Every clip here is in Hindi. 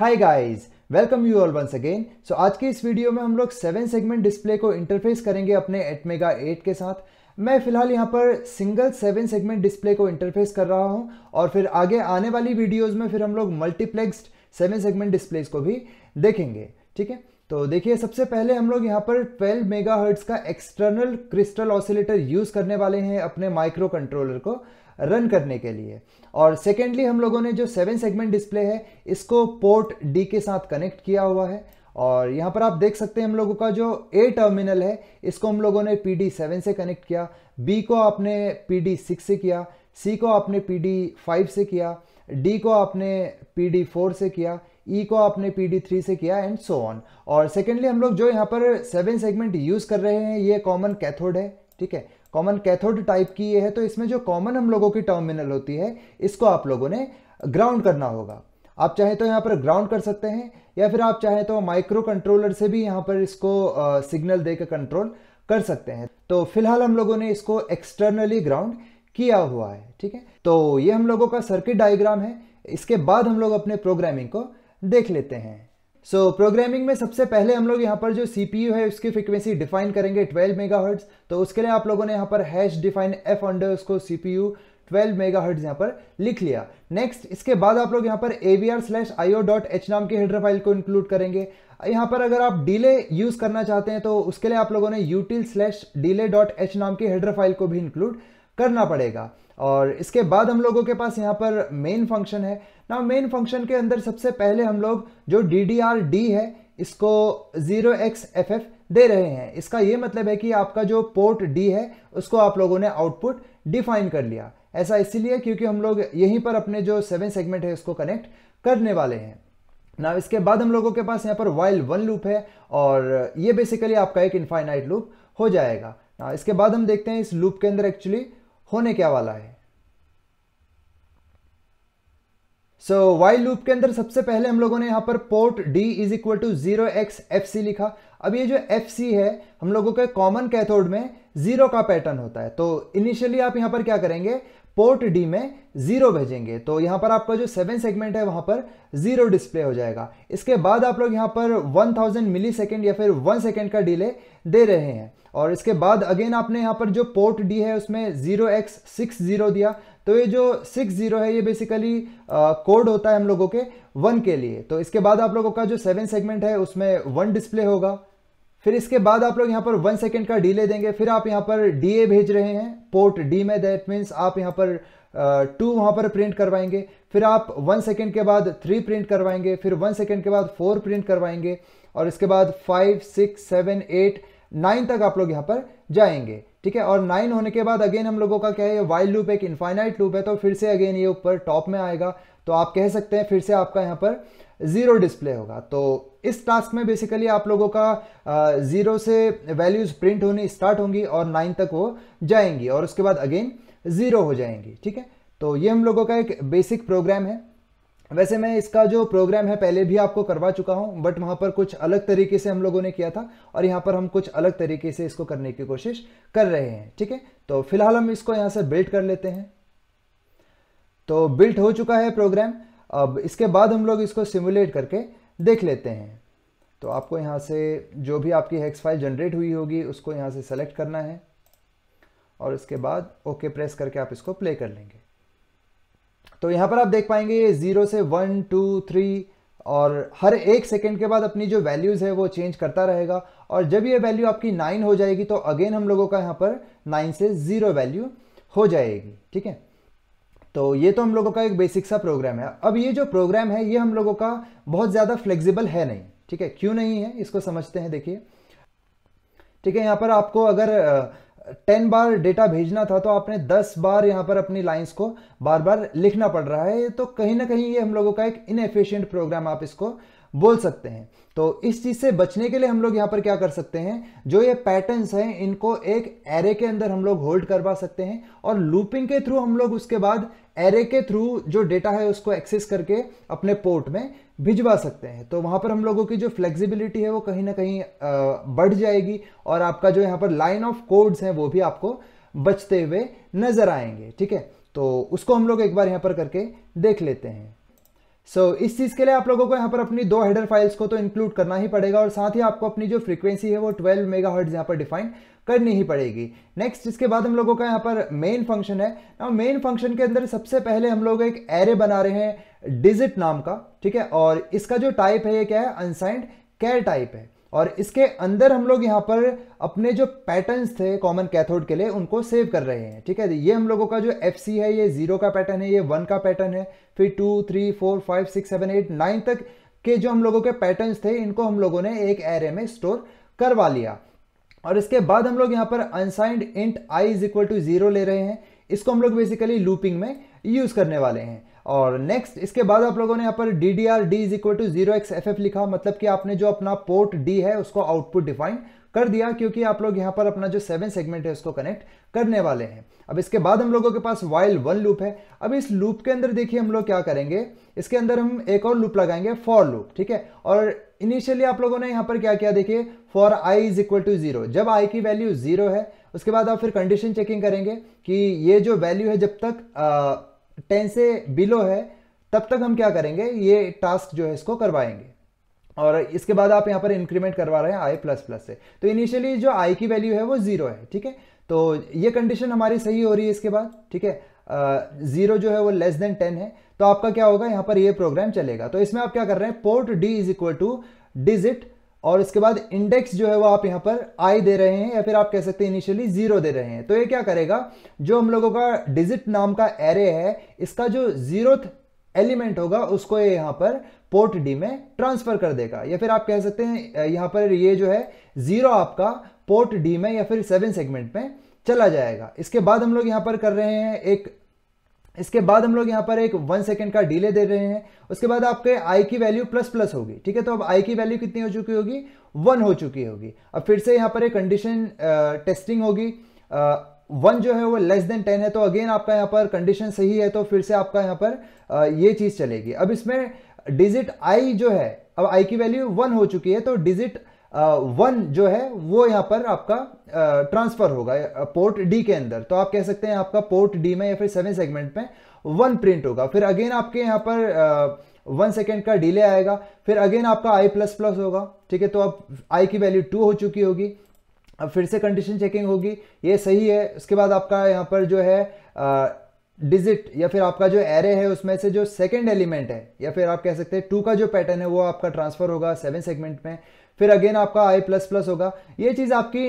hi guys welcome you all once again so आज के इस वीडियो में हम लोग सेवन सेगमेंट डिस्प्ले को इंटरफेस करेंगे अपने एटमेगा 8 के साथ मैं फिलहाल यहां पर सिंगल सेवन सेगमेंट डिस्प्ले को इंटरफेस कर रहा हूं और फिर आगे आने वाली वीडियोस में फिर हम लोग मल्टीप्लेक्सड सेवन सेगमेंट डिस्प्लेस को भी देखेंगे ठीक है तो देखिए सबसे पहले हम लोग यहाँ पर 12 मेगाहर्ट्ज का एक्सटर्नल क्रिस्टल ऑसिलेटर यूज़ करने वाले हैं अपने माइक्रो कंट्रोलर को रन करने के लिए और सेकेंडली हम लोगों ने जो सेवन सेगमेंट डिस्प्ले है इसको पोर्ट डी के साथ कनेक्ट किया हुआ है और यहाँ पर आप देख सकते हैं हम लोगों का जो ए टर्मिनल है इसको हम लोगों ने पी डी सेवन से कनेक्ट किया बी को आपने पी डी सिक्स से किया सी को आपने पी डी फाइव से किया डी को आपने पी डी फोर से किया ई e को आपने पी डी थ्री से किया एंड सो ऑन और सेकेंडली हम लोग जो यहाँ पर सेवन सेगमेंट यूज़ कर रहे हैं ये कॉमन कैथोड है ठीक है कॉमन कैथोड टाइप की ये है तो इसमें जो कॉमन हम लोगों की टर्मिनल होती है इसको आप लोगों ने ग्राउंड करना होगा आप चाहे तो यहाँ पर ग्राउंड कर सकते हैं या फिर आप चाहे तो माइक्रो कंट्रोलर से भी यहाँ पर इसको सिग्नल देकर कंट्रोल कर सकते हैं तो फिलहाल हम लोगों ने इसको एक्सटर्नली ग्राउंड किया हुआ है ठीक है तो ये हम लोगों का सर्किट डायग्राम है इसके बाद हम लोग अपने प्रोग्रामिंग को देख लेते हैं सो so, प्रोग्रामिंग में सबसे पहले हम लोग यहाँ पर जो सी है उसकी फ्रिक्वेंसी डिफाइन करेंगे 12 मेगा तो उसके लिए आप लोगों ने यहाँ पर हैश डिफाइन एफ अंडर उसको सी ट्वेल्व मेगा हर्ट्स यहाँ पर लिख लिया नेक्स्ट इसके बाद आप लोग यहाँ पर A V R slash IO dot H नाम के हेडर फाइल को इंक्लूड करेंगे यहाँ पर अगर आप डीले यूज़ करना चाहते हैं तो उसके लिए आप लोगों ने util slash delay dot H नाम के हेडर फाइल को भी इंक्लूड करना पड़ेगा और इसके बाद हम लोगों के पास यहाँ पर मेन फंक्शन है ना मेन फंक्शन के अंदर सबसे पहले हम लोग जो डी डी आर डी है इसको जीरो एक्स एफ एफ दे रहे हैं इसका ये मतलब है कि आपका जो पोर्ट डी है उसको आप लोगों ने आउटपुट डिफाइन कर लिया ऐसा इसीलिए क्योंकि हम लोग यहीं पर अपने जो सेवन सेगमेंट है उसको कनेक्ट करने वाले हैं ना इसके बाद हम लोगों के पास यहाँ पर वाइल वन लूप है और ये बेसिकली आपका एक इनफाइनाइट लूप हो जाएगा ना इसके बाद हम देखते हैं इस लूप के अंदर एक्चुअली होने क्या वाला है सो वाइल लूप के अंदर सबसे पहले हम लोगों ने यहां पर port D is equal to zero X F C लिखा अब ये जो एफ सी है हम लोगों के कॉमन कैथोड में जीरो का पैटर्न होता है तो इनिशियली आप यहां पर क्या करेंगे पोर्ट डी में जीरो भेजेंगे तो यहां पर आपका जो सेवन सेगमेंट है वहां पर जीरो डिस्प्ले हो जाएगा इसके बाद आप लोग यहां पर वन थाउजेंड मिली सेकेंड या फिर वन सेकेंड का डिले दे रहे हैं और इसके बाद अगेन आपने यहाँ पर जो पोर्ट डी है उसमें जीरो एक्स सिक्स जीरो दिया तो ये जो सिक्स जीरो है ये बेसिकली कोड uh, होता है हम लोगों के वन के लिए तो इसके बाद आप लोगों का जो सेवन सेगमेंट है उसमें वन डिस्प्ले होगा फिर इसके बाद आप लोग यहाँ पर वन सेकेंड का डिले देंगे फिर आप यहाँ पर डी ए भेज रहे हैं पोर्ट डी में दैट मीन्स आप यहाँ पर टू uh, वहाँ पर प्रिंट करवाएंगे फिर आप वन सेकेंड के बाद थ्री प्रिंट करवाएंगे फिर वन सेकेंड के बाद फोर प्रिंट करवाएंगे और इसके बाद five six seven eight nine तक आप लोग यहाँ पर जाएंगे ठीक है और नाइन होने के बाद अगेन हम लोगों का क्या है वाइल्ड लूप एक इन्फाइनाइट लूप है तो फिर से अगेन ये ऊपर टॉप में आएगा तो आप कह सकते हैं फिर से आपका यहाँ पर ज़ीरो डिस्प्ले होगा तो इस टास्क में बेसिकली आप लोगों का ज़ीरो से वैल्यूज़ प्रिंट होनी स्टार्ट होंगी और नाइन तक वो जाएंगी और उसके बाद अगेन ज़ीरो हो जाएंगी ठीक है तो ये हम लोगों का एक बेसिक प्रोग्राम है वैसे मैं इसका जो प्रोग्राम है पहले भी आपको करवा चुका हूं बट वहां पर कुछ अलग तरीके से हम लोगों ने किया था और यहां पर हम कुछ अलग तरीके से इसको करने की कोशिश कर रहे हैं ठीक है तो फिलहाल हम इसको यहां से बिल्ट कर लेते हैं तो बिल्ट हो चुका है प्रोग्राम अब इसके बाद हम लोग इसको सिमुलेट करके देख लेते हैं तो आपको यहाँ से जो भी आपकी हेक्स फाइल जनरेट हुई होगी उसको यहाँ से सेलेक्ट करना है और इसके बाद ओके प्रेस करके आप इसको प्ले कर लेंगे तो यहाँ पर आप देख पाएंगे ये ज़ीरो से वन टू थ्री और हर एक सेकेंड के बाद अपनी जो वैल्यूज़ है वो चेंज करता रहेगा और जब ये वैल्यू आपकी नाइन हो जाएगी तो अगेन हम लोगों का यहाँ पर नाइन से ज़ीरो वैल्यू हो जाएगी ठीक है तो ये तो हम लोगों का एक बेसिक सा प्रोग्राम है अब ये जो प्रोग्राम है ये हम लोगों का बहुत ज़्यादा फ्लेक्सिबल है नहीं ठीक है क्यों नहीं है इसको समझते हैं देखिए ठीक है यहाँ पर आपको अगर टेन बार डेटा भेजना था तो आपने दस बार यहाँ पर अपनी लाइंस को बार बार लिखना पड़ रहा है तो कहीं ना कहीं ये हम लोगों का एक इनएफिशिएंट प्रोग्राम आप इसको बोल सकते हैं तो इस चीज़ से बचने के लिए हम लोग यहाँ पर क्या कर सकते हैं जो ये पैटर्न्स हैं इनको एक एरे के अंदर हम लोग होल्ड करवा सकते हैं और लूपिंग के थ्रू हम लोग उसके बाद एरे के थ्रू जो डेटा है उसको एक्सेस करके अपने पोर्ट में भिजवा सकते हैं तो वहां पर हम लोगों की जो फ्लेक्सिबिलिटी है वो कहीं ना कहीं बढ़ जाएगी और आपका जो यहाँ पर लाइन ऑफ कोड्स हैं वो भी आपको बचते हुए नजर आएंगे ठीक है तो उसको हम लोग एक बार यहाँ पर करके देख लेते हैं सो so, इस चीज़ के लिए आप लोगों को यहाँ पर अपनी दो हेडर फाइल्स को तो इंक्लूड करना ही पड़ेगा और साथ ही आपको अपनी जो फ्रीक्वेंसी है वो 12 मेगा हर्ट यहाँ पर डिफाइन करनी ही पड़ेगी नेक्स्ट इसके बाद हम लोगों का यहाँ पर मेन फंक्शन है और मेन फंक्शन के अंदर सबसे पहले हम लोग एक एरे बना रहे हैं डिजिट नाम का ठीक है और इसका जो टाइप है ये क्या है अनसाइंड कैर टाइप है और इसके अंदर हम लोग यहाँ पर अपने जो पैटर्न्स थे कॉमन कैथोड के लिए उनको सेव कर रहे हैं ठीक है ये हम लोगों का जो एफ है ये जीरो का पैटर्न है ये वन का पैटर्न है फिर two three four five six seven eight nine तक के जो हम लोगों के पैटर्न्स थे इनको हम लोगों ने एक एरे में स्टोर करवा लिया और इसके बाद हम लोग यहाँ पर unsigned int I is equal to zero ले रहे हैं इसको हम लोग बेसिकली लूपिंग में यूज करने वाले हैं और नेक्स्ट इसके बाद आप लोगों ने यहाँ पर D D R D is equal to zero X F F लिखा मतलब कि आपने जो अपना पोर्ट डी है उसको आउटपुट डिफाइन कर दिया क्योंकि आप लोग यहाँ पर अपना जो सेवन सेगमेंट है उसको कनेक्ट करने वाले हैं अब इसके बाद हम लोगों के पास वाइल वन लूप है अब इस लूप के अंदर देखिए हम लोग क्या करेंगे इसके अंदर हम एक और लूप लगाएंगे फॉर लूप ठीक है और इनिशियली आप लोगों ने यहाँ पर क्या किया देखिए for I is equal to zero जब आई की वैल्यू जीरो है उसके बाद आप फिर कंडीशन चेकिंग करेंगे कि ये जो वैल्यू है जब तक टेन से बिलो है तब तक हम क्या करेंगे ये टास्क जो है इसको करवाएंगे और इसके बाद आप यहाँ पर इंक्रीमेंट करवा रहे हैं आई प्लस प्लस से तो इनिशियली जो आई की वैल्यू है वो जीरो है ठीक है तो ये कंडीशन हमारी सही हो रही है इसके बाद ठीक है जीरो जो है वो लेस देन टेन है तो आपका क्या होगा यहाँ पर ये प्रोग्राम चलेगा तो इसमें आप क्या कर रहे हैं port D is equal to digit और इसके बाद इंडेक्स जो है वो आप यहाँ पर आई दे रहे हैं या फिर आप कह सकते हैं इनिशियली जीरो दे रहे हैं तो ये क्या करेगा जो हम लोगों का डिजिट नाम का एरे है इसका जो जीरो एलिमेंट होगा उसको ये यहाँ पर पोर्ट डी में ट्रांसफर कर देगा या फिर आप कह सकते हैं यहाँ पर ये जो है जीरो आपका पोर्ट डी में या फिर सेवन सेगमेंट में चला जाएगा इसके बाद हम लोग यहाँ पर कर रहे हैं एक इसके बाद हम लोग यहाँ पर एक वन सेकेंड का डिले दे रहे हैं उसके बाद आपके आई की वैल्यू प्लस प्लस होगी ठीक है तो अब आई की वैल्यू कितनी हो चुकी होगी वन हो चुकी होगी अब फिर से यहाँ पर एक कंडीशन टेस्टिंग होगी वन जो है वो लेस देन टेन है तो अगेन आपका यहाँ पर कंडीशन सही है तो फिर से आपका यहाँ पर ये चीज़ चलेगी अब इसमें डिजिट आई जो है अब आई की वैल्यू वन हो चुकी है तो डिजिट वन जो है वो यहाँ पर आपका ट्रांसफर होगा पोर्ट डी के अंदर तो आप कह सकते हैं आपका पोर्ट डी में या फिर सेवन सेगमेंट में वन प्रिंट होगा फिर अगेन आपके यहाँ पर वन सेकेंड का डिले आएगा फिर अगेन आपका आई प्लस प्लस होगा ठीक है तो अब आई की वैल्यू टू हो चुकी होगी अब फिर से कंडीशन चेकिंग होगी ये सही है उसके बाद आपका यहाँ पर जो है डिजिट या फिर आपका जो एरे है उसमें से जो सेकेंड एलिमेंट है या फिर आप कह सकते हैं टू का जो पैटर्न है वो आपका ट्रांसफर होगा सेवन सेगमेंट में फिर अगेन आपका आई प्लस प्लस होगा ये चीज़ आपकी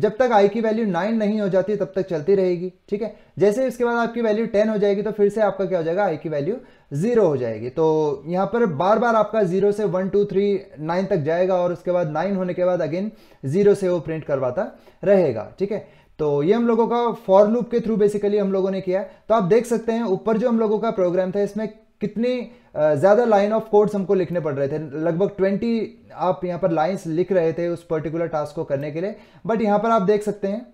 जब तक आई की वैल्यू नाइन नहीं हो जाती तब तक चलती रहेगी ठीक है जैसे इसके बाद आपकी वैल्यू टेन हो जाएगी तो फिर से आपका क्या हो जाएगा आई की वैल्यू जीरो हो जाएगी तो यहाँ पर बार बार आपका जीरो से वन टू थ्री नाइन तक जाएगा और उसके बाद नाइन होने के बाद अगेन जीरो से वो प्रिंट करवाता रहेगा ठीक है तो ये हम लोगों का फॉर लूप के थ्रू बेसिकली हम लोगों ने किया है तो आप देख सकते हैं ऊपर जो हम लोगों का प्रोग्राम था इसमें कितने ज़्यादा लाइन ऑफ कोड्स हमको लिखने पड़ रहे थे लगभग 20 आप यहाँ पर लाइंस लिख रहे थे उस पर्टिकुलर टास्क को करने के लिए बट यहाँ पर आप देख सकते हैं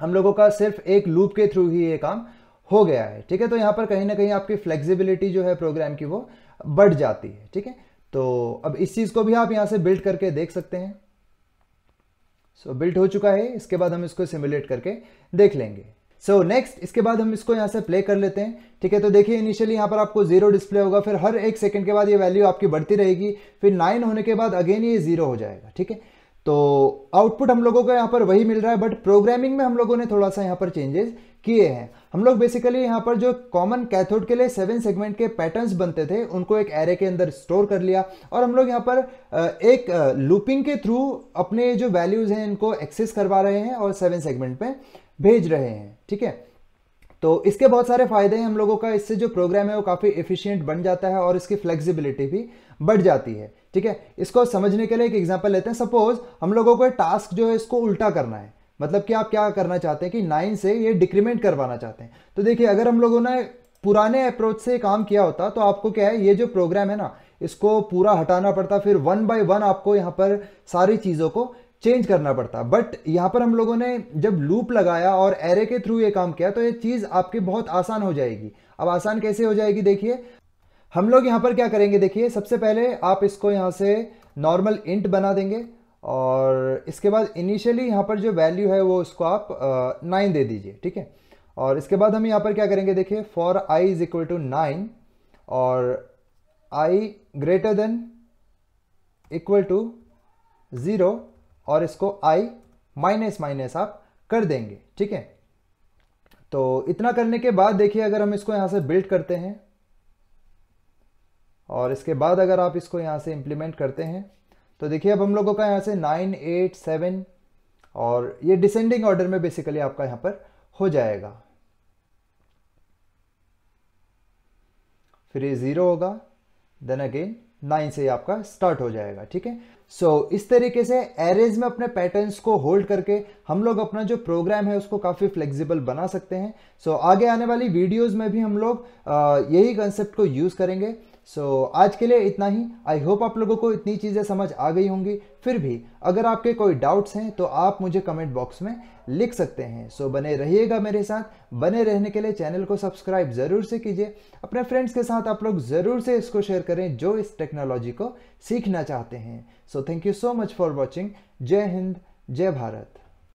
हम लोगों का सिर्फ एक लूप के थ्रू ही ये काम हो गया है ठीक है तो यहाँ पर कहीं ना कहीं आपकी फ्लेक्सिबिलिटी जो है प्रोग्राम की वो बढ़ जाती है ठीक है तो अब इस चीज़ को भी आप यहाँ से बिल्ड करके देख सकते हैं सो so, बिल्ट हो चुका है इसके बाद हम इसको सिमुलेट करके देख लेंगे सो so, नेक्स्ट इसके बाद हम इसको यहाँ से प्ले कर लेते हैं ठीक है तो देखिए इनिशियली यहाँ पर आपको जीरो डिस्प्ले होगा फिर हर एक सेकंड के बाद ये वैल्यू आपकी बढ़ती रहेगी फिर नाइन होने के बाद अगेन ये जीरो हो जाएगा ठीक है तो आउटपुट हम लोगों को यहाँ पर वही मिल रहा है बट प्रोग्रामिंग में हम लोगों ने थोड़ा सा यहाँ पर चेंजेस किए हैं हम लोग बेसिकली यहाँ पर जो कॉमन कैथोड के लिए सेवन सेगमेंट के पैटर्न्स बनते थे उनको एक एरे के अंदर स्टोर कर लिया और हम लोग यहाँ पर एक लूपिंग के थ्रू अपने जो वैल्यूज़ हैं इनको एक्सेस करवा रहे हैं और सेवन सेगमेंट में भेज रहे हैं ठीक है तो इसके बहुत सारे फायदे हैं हम लोगों का इससे जो प्रोग्राम है वो काफ़ी इफिशियंट बन जाता है और इसकी फ्लेक्सिबिलिटी भी बढ़ जाती है ठीक है इसको समझने के लिए एक एग्जाम्पल लेते हैं सपोज हम लोगों को टास्क जो है इसको उल्टा करना है मतलब कि आप क्या करना चाहते हैं कि नाइन से ये डिक्रीमेंट करवाना चाहते हैं तो देखिए अगर हम लोगों ने पुराने अप्रोच से काम किया होता तो आपको क्या है ये जो प्रोग्राम है ना इसको पूरा हटाना पड़ता फिर वन बाय वन आपको यहाँ पर सारी चीज़ों को चेंज करना पड़ता बट यहाँ पर हम लोगों ने जब लूप लगाया और एरे के थ्रू ये काम किया तो ये चीज़ आपकी बहुत आसान हो जाएगी अब आसान कैसे हो जाएगी देखिए हम लोग यहाँ पर क्या करेंगे देखिए सबसे पहले आप इसको यहाँ से नॉर्मल इंट बना देंगे और इसके बाद इनिशियली यहाँ पर जो वैल्यू है वो उसको आप नाइन दे दीजिए ठीक है और इसके बाद हम यहाँ पर क्या करेंगे देखिए for I is equal to nine और I greater than equal to zero और इसको आई माइनस माइनस आप कर देंगे ठीक है तो इतना करने के बाद देखिए अगर हम इसको यहां से बिल्ड करते हैं और इसके बाद अगर आप इसको यहां से इंप्लीमेंट करते हैं तो देखिए अब हम लोगों का यहां से नाइन एट सेवन और ये डिसेंडिंग ऑर्डर में बेसिकली आपका यहां पर हो जाएगा फिर ये ज़ीरो होगा देन अगेन नाइन से आपका स्टार्ट हो जाएगा ठीक है सो so, इस तरीके से एरेज में अपने पैटर्न्स को होल्ड करके हम लोग अपना जो प्रोग्राम है उसको काफ़ी फ्लेक्सिबल बना सकते हैं सो so, आगे आने वाली वीडियोज में भी हम लोग यही कंसेप्ट को यूज़ करेंगे सो so, आज के लिए इतना ही आई होप आप लोगों को इतनी चीज़ें समझ आ गई होंगी फिर भी अगर आपके कोई डाउट्स हैं तो आप मुझे कमेंट बॉक्स में लिख सकते हैं सो so, बने रहिएगा मेरे साथ बने रहने के लिए चैनल को सब्सक्राइब ज़रूर से कीजिए अपने फ्रेंड्स के साथ आप लोग ज़रूर से इसको शेयर करें जो इस टेक्नोलॉजी को सीखना चाहते हैं so thank you so much for watching Jai Hind जय भारत